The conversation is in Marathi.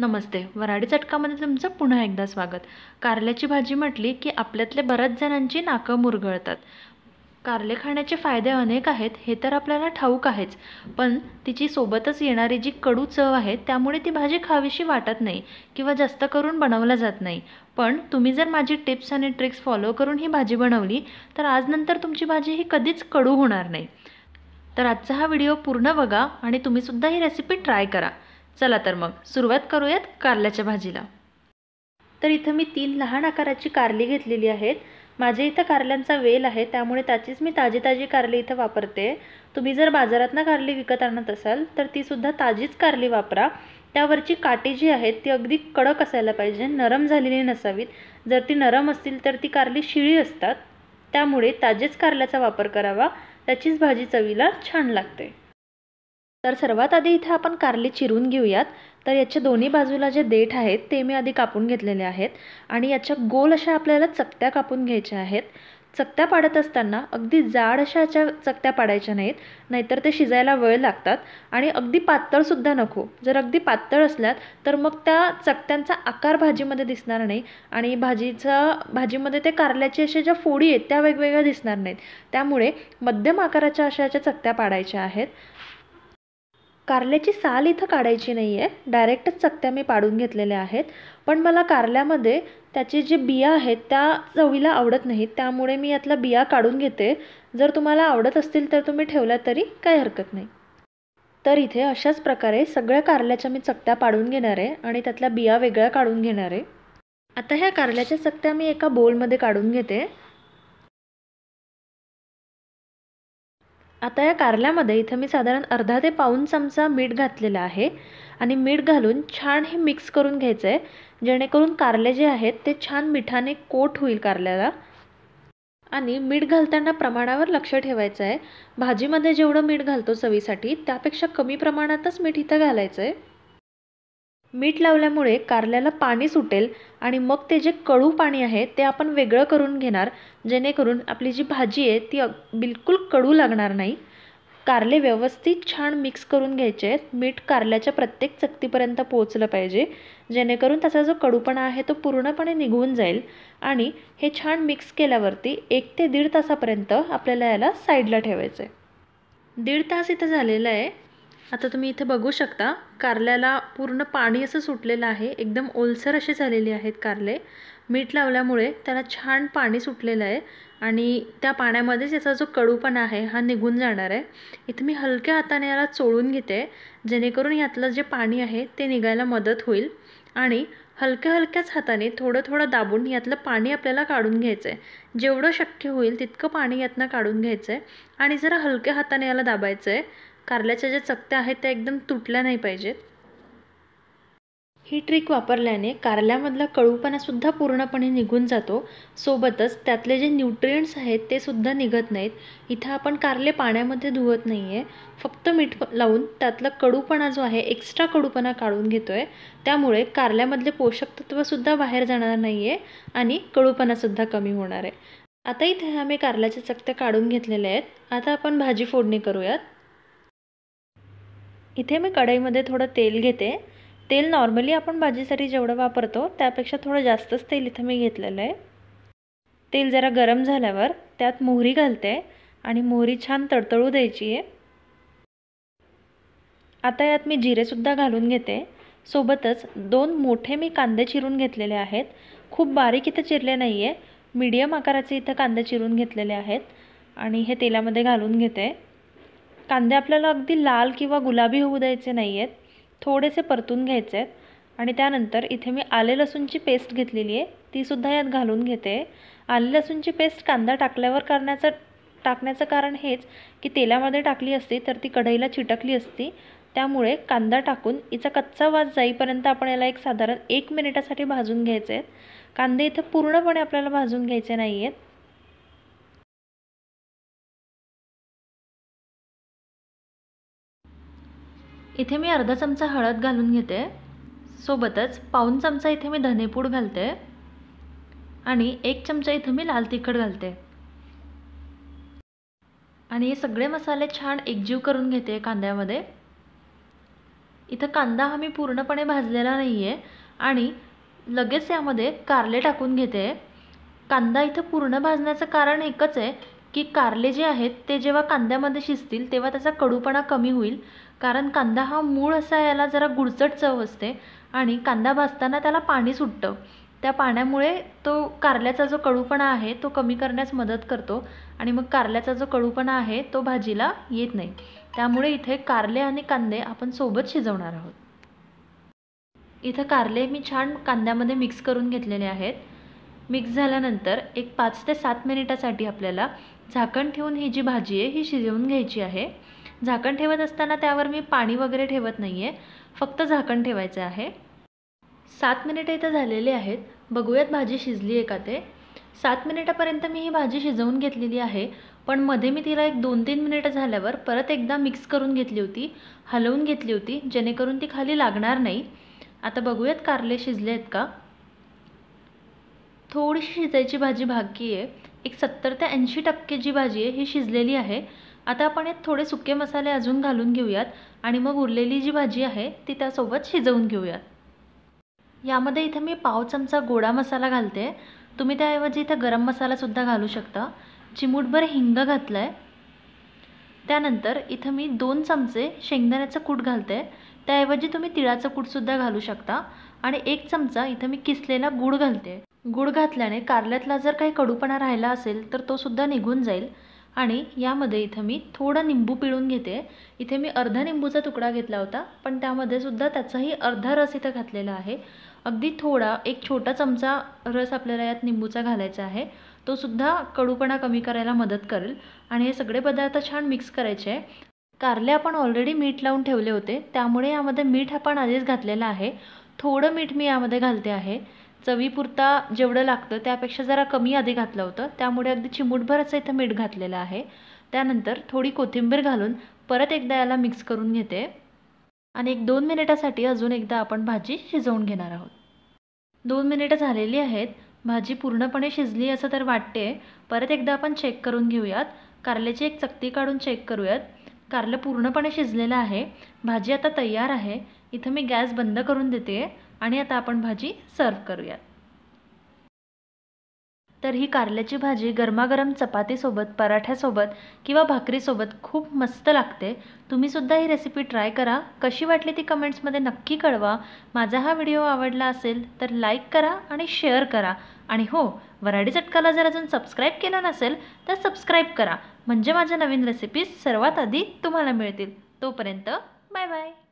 नमस्ते वराडी चटकामध्ये तुमचं पुन्हा एकदा स्वागत कारल्याची भाजी म्हटली की आपल्यातल्या बऱ्याच जणांची नाकं मुरगळतात कारले खाण्याचे फायदे अनेक आहेत हे तर आपल्याला ठाऊक आहेच पण तिची सोबतच येणारी जी कडू चव आहे त्यामुळे ती भाजी खावीशी वाटत नाही किंवा जास्त करून बनवला जात नाही पण तुम्ही जर माझी टिप्स आणि ट्रिक्स फॉलो करून ही भाजी बनवली तर आजनंतर तुमची भाजी ही कधीच कडू होणार नाही तर आजचा हा व्हिडिओ पूर्ण बघा आणि तुम्हीसुद्धा ही रेसिपी ट्राय करा चला तर मग सुरुवात करूयात कारल्याच्या भाजीला तर इथं मी तीन लहान आकाराची कारली घेतलेली आहेत माझ्या इथं कारल्यांचा वेल आहे त्यामुळे त्याचीच मी ताजी ताजी कारली इथं वापरते तुम्ही जर बाजारातनं कारली विकत आणत असाल तर तीसुद्धा ताजीच कारली वापरा त्यावरची काटी जी आहेत ती अगदी कडक असायला पाहिजे नरम झालेली नसावीत जर ती नरम असतील तर ती कारली शिळी असतात त्यामुळे ताजेच कारल्याचा वापर करावा त्याचीच भाजी चवीला छान लागते तर सर्वात आधी इथे आपण कारली चिरून घेऊयात तर याच्या दोन्ही बाजूला जे देठ आहेत ते मी आधी कापून घेतलेले आहेत आणि याच्या गोल अशा आपल्याला चकत्या कापून घ्यायच्या आहेत चकत्या पाडत असताना अगदी जाड अशा याच्या चकत्या पाडायच्या नाहीत नाहीतर ते शिजायला वेळ लागतात आणि अगदी पातळसुद्धा नको जर अगदी पातळ असल्यात तर मग त्या चकत्यांचा आकार भाजीमध्ये दिसणार नाही आणि भाजीचा भाजीमध्ये ते कारल्याची अशा ज्या फोडी आहेत त्या वेगवेगळ्या दिसणार नाहीत त्यामुळे मध्यम आकाराच्या अशा याच्या चकत्या पाडायच्या आहेत कारल्याची साल इथं काढायची नाही आहे डायरेक्टच चकत्या मी पाडून घेतलेल्या आहेत पण मला कारल्यामध्ये त्याचे जे बिया आहेत त्या चवीला आवडत नाहीत त्यामुळे मी यातल्या बिया काढून घेते जर तुम्हाला आवडत असतील तर तुम्ही ठेवल्या तरी काही हरकत नाही तर इथे अशाच प्रकारे सगळ्या कारल्याच्या मी चकत्या पाडून घेणार आहे आणि त्यातल्या बिया वेगळ्या काढून घेणार आहे आता ह्या कारल्याच्या चकत्या मी एका बोलमध्ये काढून घेते आता या कारल्यामध्ये इथं मी साधारण अर्धा ते पाऊन चमचा मीठ घातलेला आहे आणि मीठ घालून छान हे मिक्स करून घ्यायचं आहे जेणेकरून कारले जे आहेत ते छान मिठाने कोट होईल कारल्याला आणि मीठ घालताना प्रमाणावर लक्ष ठेवायचं आहे भाजीमध्ये जेवढं मीठ घालतो चवीसाठी त्यापेक्षा कमी प्रमाणातच मीठ इथं घालायचं आहे मीठ लावल्यामुळे कारल्याला पाणी सुटेल आणि मग ते जे कळू पाणी आहे ते आपण वेगळं करून घेणार जेणेकरून आपली जी भाजी आहे ती बिलकुल कडू लागणार नाही कारले व्यवस्थित छान मिक्स करून घ्यायचे आहेत मीठ कारल्याच्या प्रत्येक चकतीपर्यंत पोहोचलं पाहिजे जेणेकरून त्याचा जो कडूपणा आहे तो पूर्णपणे निघून जाईल आणि हे छान मिक्स केल्यावरती एक ते दीड तासापर्यंत आपल्याला याला साईडला ठेवायचं आहे दीड तास इथं झालेलं आहे आता तुम्ही इथे बघू शकता कारल्याला पूर्ण पाणी असं सुटलेलं आहे एकदम ओलसर असे झालेले आहेत कारले मीठ लावल्यामुळे त्याला छान पाणी सुटलेलं आहे आणि त्या पाण्यामध्येच याचा जो कडूपणा आहे हा निघून जाणार आहे इथे मी हलक्या हाताने याला चोळून घेते जेणेकरून यातलं जे पाणी आहे ते निघायला मदत होईल आणि हलक्या हलक्याच हाताने थोडं थोडं दाबून यातलं पाणी आपल्याला काढून घ्यायचं आहे जेवढं शक्य होईल तितकं पाणी यातनं काढून घ्यायचं आहे आणि जरा हलक्या हाताने याला दाबायचं आहे कारल्याच्या ज्या चकत्या आहेत त्या एकदम तुटल्या नाही पाहिजेत ही ट्रिक वापरल्याने कारल्यामधला कळूपणासुद्धा पूर्णपणे निघून जातो सोबतच त्यातले जे न्यूट्रियंट्स आहेत ते सुद्धा निघत नाहीत इथं आपण कारले पाण्यामध्ये धुवत नाही आहे फक्त मीठ लावून त्यातला कडूपणा जो आहे एक्स्ट्रा कडूपणा काढून घेतो आहे त्यामुळे कारल्यामधले पोषक तत्त्वसुद्धा बाहेर जाणार नाही आहे आणि कडूपणासुद्धा कमी होणार आहे आता इथे आम्ही कारल्याच्या चकत्या काढून घेतलेल्या आहेत आता आपण भाजी फोडणी करूयात इथे मी कढईमध्ये थोडं तेल घेते तेल नॉर्मली आपण भाजीसाठी जेवढं वापरतो त्यापेक्षा थोडं जास्तच तेल इथं मी घेतलेलं आहे तेल जरा गरम झाल्यावर त्यात मोहरी घालते आणि मोहरी छान तडतळू द्यायची आहे आता यात मी जिरेसुद्धा घालून घेते सोबतच दोन मोठे मी कांदे चिरून घेतलेले आहेत खूप बारीक इथं चिरले नाही आहे मीडियम आकाराचे इथं कांदे चिरून घेतलेले आहेत आणि हे तेलामध्ये घालून घेते कांदे आपल्याला अगदी लाल किंवा गुलाबी होऊ द्यायचे नाही आहेत थोडेसे परतून घ्यायचे आहेत आणि त्यानंतर इथे मी आले लसूणची पेस्ट घेतलेली आहे तीसुद्धा यात घालून घेते आले लसूणची पेस्ट कांदा टाकल्यावर करण्याचं टाकण्याचं कारण हेच की तेलामध्ये टाकली असती तर ती कढईला चिटकली असती त्यामुळे कांदा टाकून हिचा कच्चा वास जाईपर्यंत आपण याला एक साधारण एक मिनिटासाठी भाजून घ्यायचे आहेत कांदे इथं पूर्णपणे आपल्याला भाजून घ्यायचे नाही आहेत इथे मी अर्धा चमचा हळद घालून घेते सोबतच पाऊन चमचा इथे मी धनेपूड घालते आणि एक चमचा इथं मी लाल तिखट घालते आणि हे सगळे मसाले छान एकजीव करून घेते कांद्यामध्ये इथं कांदा हा मी पूर्णपणे भाजलेला नाही आहे आणि लगेच यामध्ये कारले टाकून घेते कांदा इथं पूर्ण भाजण्याचं कारण एकच आहे की कारले जे आहेत ते जेव्हा कांद्यामध्ये शिजतील तेव्हा त्याचा कडूपणा कमी होईल कारण कांदा हा मूळ असा याला जरा गुडचट चव असते आणि कांदा भाजताना त्याला पाणी सुटतं त्या पाण्यामुळे तो कारल्याचा जो कडूपणा आहे तो कमी करण्यास मदत करतो आणि मग कारल्याचा जो कडूपणा आहे तो भाजीला येत नाही त्यामुळे इथे कारले आणि कांदे आपण सोबत शिजवणार आहोत इथं कारले मी छान कांद्यामध्ये मिक्स करून घेतलेले आहेत मिक्स झाल्यानंतर एक पाच ते सात मिनिटासाठी आपल्याला झाकण ठेवून ही जी भाजी आहे ही शिजवून घ्यायची आहे झाकण ठेवत असताना त्यावर मी पाणी वगैरे ठेवत नाही आहे फक्त झाकण ठेवायचं आहे सात मिनिटं इथं झालेले आहेत बघूयात भाजी शिजली आहे का ते सात मिनिटापर्यंत मी ही भाजी शिजवून घेतलेली आहे पण मध्ये मी तिला एक दोन तीन मिनिटं झाल्यावर परत एकदा मिक्स करून घेतली होती हलवून घेतली होती जेणेकरून ती खाली लागणार नाही आता बघूयात कारले शिजले आहेत का थोडीशी शिजायची भाजी भागी आहे एक सत्तर ते ऐंशी टक्के जी भाजी आहे ही शिजलेली आहे आता आपण यात थोडे सुके मसाले अजून घालून घेऊयात आणि मग उरलेली जी भाजी आहे ती त्यासोबत शिजवून घेऊयात यामध्ये इथे मी पाव चमचा गोडा मसाला घालते तुम्ही त्याऐवजी इथं गरम मसालासुद्धा घालू शकता चिमूटभर हिंग घातलं आहे त्यानंतर इथं मी दोन चमचे शेंगदाण्याचं कूट घालते त्याऐवजी तुम्ही तिळाचं कूटसुद्धा घालू शकता आणि एक चमचा इथं मी किसलेला गूळ घालते गुड घातल्याने कारल्यातला जर काही कडूपणा राहिला असेल तर तो सुद्धा निघून जाईल आणि यामध्ये इथं मी थोडं निंबू पिळून घेते इथे मी अर्धा निंबूचा तुकडा घेतला होता पण त्यामध्ये सुद्धा त्याचाही अर्धा रस इथं घातलेला आहे अगदी थोडा एक छोटा चमचा रस आपल्याला यात निंबूचा घालायचा आहे तो सुद्धा कडूपणा कमी करायला मदत करेल आणि हे सगळे पदार्थ छान मिक्स करायचे आहे कारले आपण ऑलरेडी मीठ लावून ठेवले होते त्यामुळे यामध्ये मीठ आपण आधीच घातलेलं आहे थोडं मीठ मी यामध्ये घालते आहे चवीपुरता जेवढं लागतं त्यापेक्षा जरा कमी आधी घातलं होतं त्यामुळे अगदी चिमूटभरच इथं मीठ घातलेलं आहे त्यानंतर थोडी कोथिंबीर घालून परत एकदा याला मिक्स करून घेते आणि एक दोन मिनिटासाठी अजून एकदा आपण भाजी शिजवून घेणार आहोत दोन मिनिटं झालेली आहेत भाजी पूर्णपणे शिजली असं तर वाटते परत एकदा आपण चेक करून घेऊयात कारल्याची एक चकती काढून चेक करूयात कारलं पूर्णपणे शिजलेलं आहे भाजी आता तयार आहे इथं मी गॅस बंद करून देते आणि आता आपण भाजी सर्व करूयात तर ही कारल्याची भाजी गरमागरम चपातीसोबत पराठ्यासोबत किंवा भाकरीसोबत खूप मस्त लागते तुम्हीसुद्धा ही रेसिपी ट्राय करा कशी वाटली ती कमेंट्समध्ये नक्की कळवा माझा हा व्हिडिओ आवडला असेल तर लाईक करा आणि शेअर करा आणि हो वराडी चटकाला जर अजून सबस्क्राईब केला नसेल तर सबस्क्राईब करा म्हणजे माझ्या नवीन रेसिपीज सर्वात आधी तुम्हाला मिळतील तोपर्यंत बाय बाय